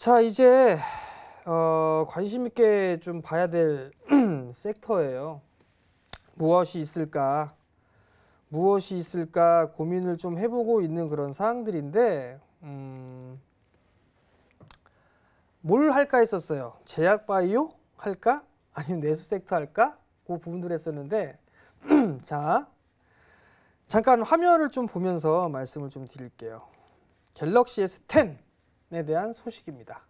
자 이제 어, 관심 있게 좀 봐야 될 섹터예요. 무엇이 있을까? 무엇이 있을까 고민을 좀 해보고 있는 그런 사항들인데 음, 뭘 할까 했었어요. 제약 바이오 할까? 아니면 내수 섹터 할까? 그 부분들 했었는데 자 잠깐 화면을 좀 보면서 말씀을 좀 드릴게요. 갤럭시 S10 사건에 대한 소식입니다.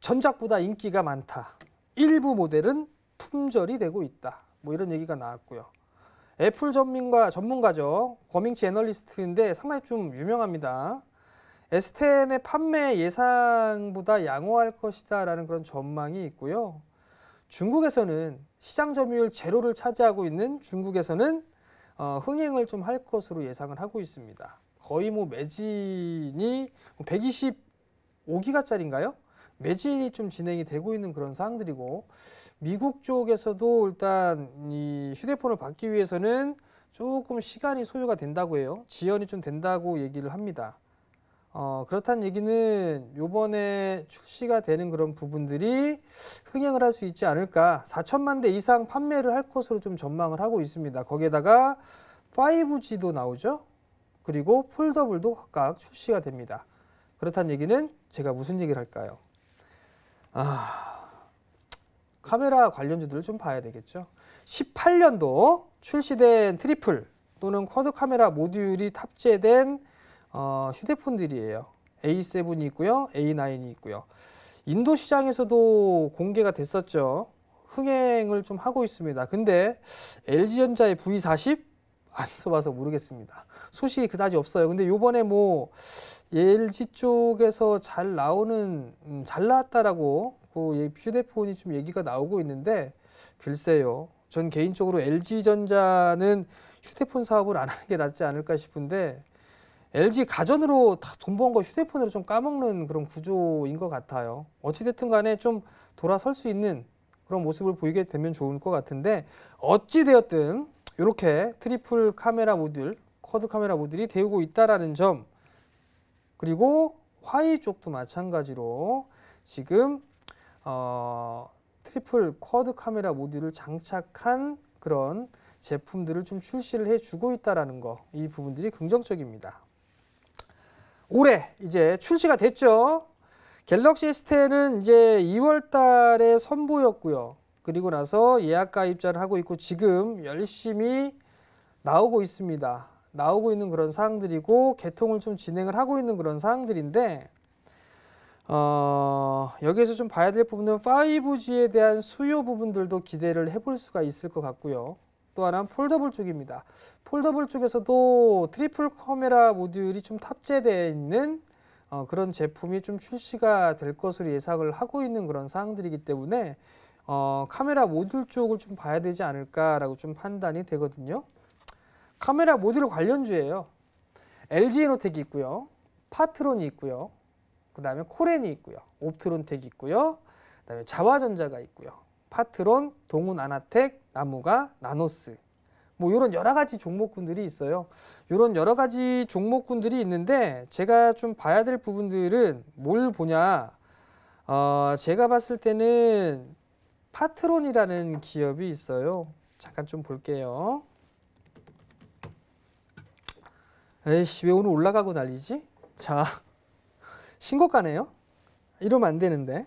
전작보다 인기가 많다. 일부 모델은 품절이 되고 있다. 뭐 이런 얘기가 나왔고요. 애플 전문가, 전문가죠. 거밍치 애널리스트인데 상당히 좀 유명합니다. S10의 판매 예상보다 양호할 것이다 라는 그런 전망이 있고요. 중국에서는 시장 점유율 제로를 차지하고 있는 중국에서는 어, 흥행을 좀 할 것으로 예상을 하고 있습니다. 거의 뭐 매진이 125기가짜리인가요? 뭐 매진이 좀 진행이 되고 있는 그런 사항들이고 미국 쪽에서도 일단 이 휴대폰을 받기 위해서는 조금 시간이 소요가 된다고 해요. 지연이 좀 된다고 얘기를 합니다. 어, 그렇다는 얘기는 요번에 출시가 되는 그런 부분들이 흥행을 할 수 있지 않을까. 4천만 대 이상 판매를 할 것으로 좀 전망을 하고 있습니다. 거기에다가 5G도 나오죠. 그리고 폴더블도 각각 출시가 됩니다. 그렇다는 얘기는 제가 무슨 얘기를 할까요? 아, 카메라 관련주들을 좀 봐야 되겠죠. 18년도 출시된 트리플 또는 쿼드 카메라 모듈이 탑재된 어, 휴대폰들이에요. A7이 있고요. A9이 있고요. 인도 시장에서도 공개가 됐었죠. 흥행을 좀 하고 있습니다. 근데 LG전자의 V40 안어봐서 모르겠습니다. 소식이 그다지 없어요. 근데 요번에 뭐 LG 쪽에서 잘 나오는 음, 잘 나왔다라고 그 예, 휴대폰이 좀 얘기가 나오고 있는데 글쎄요. 전 개인적으로 LG 전자는 휴대폰 사업을 안 하는 게 낫지 않을까 싶은데 LG 가전으로 다 돈 번 거 휴대폰으로 좀 까먹는 그런 구조인 것 같아요. 어찌됐든 간에 좀 돌아설 수 있는 그런 모습을 보이게 되면 좋을 것 같은데 어찌되었든 이렇게 트리플 카메라 모듈, 쿼드 카메라 모듈이 되고 있다는점 그리고 화이 쪽도 마찬가지로 지금 어, 트리플 쿼드 카메라 모듈을 장착한 그런 제품들을 좀 출시를 해주고 있다는 거, 이 부분들이 긍정적입니다. 올해 이제 출시가 됐죠. 갤럭시 S10은 이제 2월 달에 선보였고요. 그리고 나서 예약 가입자를 하고 있고 지금 열심히 나오고 있습니다. 나오고 있는 그런 사항들이고 개통을 좀 진행을 하고 있는 그런 사항들인데 어, 여기에서 좀 봐야 될 부분은 5G에 대한 수요 부분들도 기대를 해볼 수가 있을 것 같고요. 또 하나는 폴더블 쪽입니다. 폴더블 쪽에서도 트리플 카메라 모듈이 좀 탑재되어 있는 어, 그런 제품이 좀 출시가 될 것으로 예상을 하고 있는 그런 사항들이기 때문에 어, 카메라 모듈 쪽을 좀 봐야 되지 않을까라고 좀 판단이 되거든요. 카메라 모듈 관련주예요. LG 이노텍이 있고요. 파트론이 있고요. 그 다음에 코렌이 있고요. 옵트론텍이 있고요. 그 다음에 자화전자가 있고요. 파트론, 동운 아나텍, 나무가, 나노스. 뭐 이런 여러 가지 종목군들이 있어요. 이런 여러 가지 종목군들이 있는데 제가 좀 봐야 될 부분들은 뭘 보냐. 어, 제가 봤을 때는 파트론이라는 기업이 있어요. 잠깐 좀 볼게요. 에이씨 왜 오늘 올라가고 난리지? 자 신고가네요. 이러면 안 되는데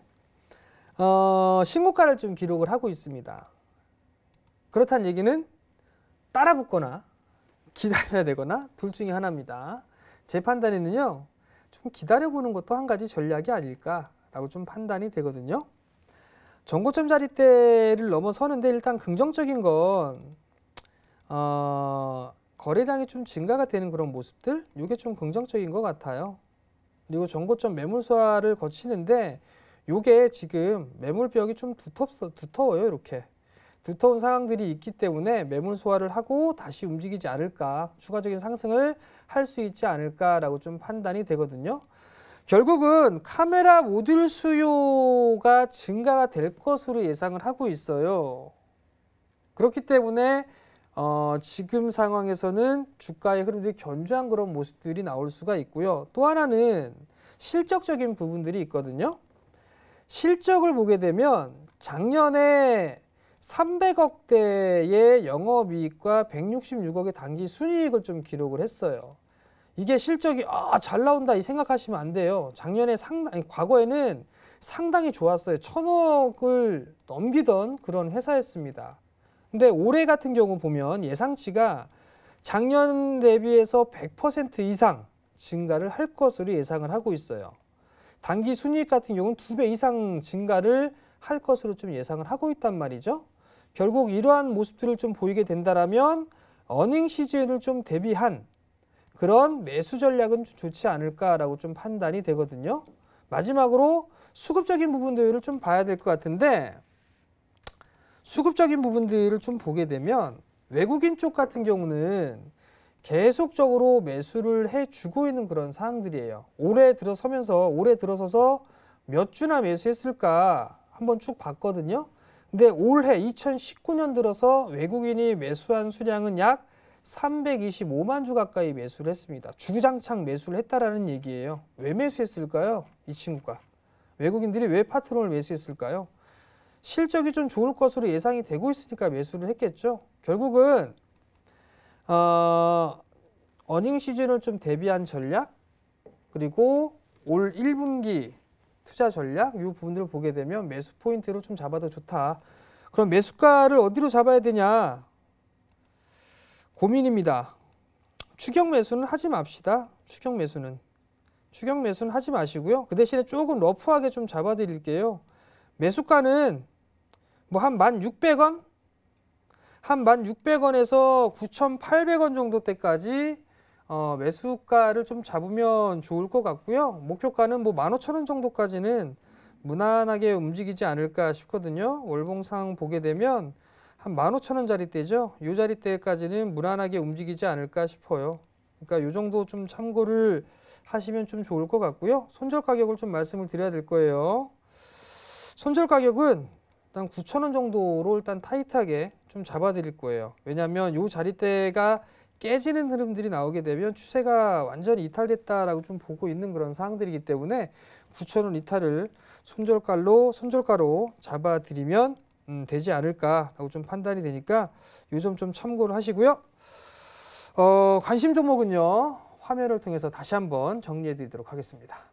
어, 신고가를 좀 기록을 하고 있습니다. 그렇다는 얘기는 따라 붙거나 기다려야 되거나 둘 중에 하나입니다. 제 판단에는요. 좀 기다려보는 것도 한 가지 전략이 아닐까라고 좀 판단이 되거든요. 전고점 자리대를 넘어서는데 일단 긍정적인 건 어, 거래량이 좀 증가가 되는 그런 모습들 이게 좀 긍정적인 것 같아요. 그리고 전고점 매물 소화를 거치는데 이게 지금 매물 벽이 좀 두텁서, 두터워요 이렇게 두터운 상황들이 있기 때문에 매물 소화를 하고 다시 움직이지 않을까 추가적인 상승을 할 수 있지 않을까라고 좀 판단이 되거든요. 결국은 카메라 모듈 수요가 증가가 될 것으로 예상을 하고 있어요. 그렇기 때문에 어, 지금 상황에서는 주가의 흐름들이 견조한 그런 모습들이 나올 수가 있고요. 또 하나는 실적적인 부분들이 있거든요. 실적을 보게 되면 작년에 300억대의 영업이익과 166억의 단기 순이익을 좀 기록을 했어요. 이게 실적이 아 잘 나온다 이 생각하시면 안 돼요. 작년에 상당 과거에는 상당히 좋았어요. 천억을 넘기던 그런 회사였습니다. 근데 올해 같은 경우 보면 예상치가 작년 대비해서 100% 이상 증가를 할 것으로 예상을 하고 있어요. 단기 순이익 같은 경우는 두 배 이상 증가를 할 것으로 좀 예상을 하고 있단 말이죠. 결국 이러한 모습들을 좀 보이게 된다면 어닝 시즌을 좀 대비한 그런 매수 전략은 좋지 않을까라고 좀 판단이 되거든요. 마지막으로 수급적인 부분들을 좀 봐야 될 것 같은데 수급적인 부분들을 좀 보게 되면 외국인 쪽 같은 경우는 계속적으로 매수를 해주고 있는 그런 상황들이에요. 올해 들어서면서 올해 들어서서 몇 주나 매수했을까 한번 쭉 봤거든요. 근데 올해 2019년 들어서 외국인이 매수한 수량은 약 325만 주 가까이 매수를 했습니다. 주구장창 매수를 했다라는 얘기예요. 왜 매수했을까요? 이 친구가. 외국인들이 왜 파트론을 매수했을까요? 실적이 좀 좋을 것으로 예상이 되고 있으니까 매수를 했겠죠. 결국은 어, 어닝 시즌을 좀 대비한 전략 그리고 올 1분기 투자 전략 이 부분들을 보게 되면 매수 포인트로 좀 잡아도 좋다. 그럼 매수가를 어디로 잡아야 되냐? 고민입니다. 추격 매수는 하지 맙시다. 추격 매수는. 추격 매수는 하지 마시고요. 그 대신에 조금 러프하게 좀 잡아드릴게요. 매수가는 뭐한 1,600원? 한 1,600원에서 9,800원 정도 때까지 어, 매수가를 좀 잡으면 좋을 것 같고요. 목표가는 뭐 15,000원 정도까지는 무난하게 움직이지 않을까 싶거든요. 월봉상 보게 되면 한1 5 0 0 0원짜리때죠이자리때까지는 무난하게 움직이지 않을까 싶어요. 그러니까 이 정도 좀 참고를 하시면 좀 좋을 것 같고요. 손절 가격을 좀 말씀을 드려야 될 거예요. 손절 가격은 일단 9,000원 정도로 일단 타이트하게 좀 잡아 드릴 거예요. 왜냐면이자리때가 깨지는 흐름들이 나오게 되면 추세가 완전히 이탈됐다라고 좀 보고 있는 그런 상황들이기 때문에 9,000원 이탈을 손절가로 손절가로 잡아 드리면 음, 되지 않을까라고 좀 판단이 되니까 요점 좀 참고를 하시고요. 어, 관심 종목은요. 화면을 통해서 다시 한번 정리해 드리도록 하겠습니다.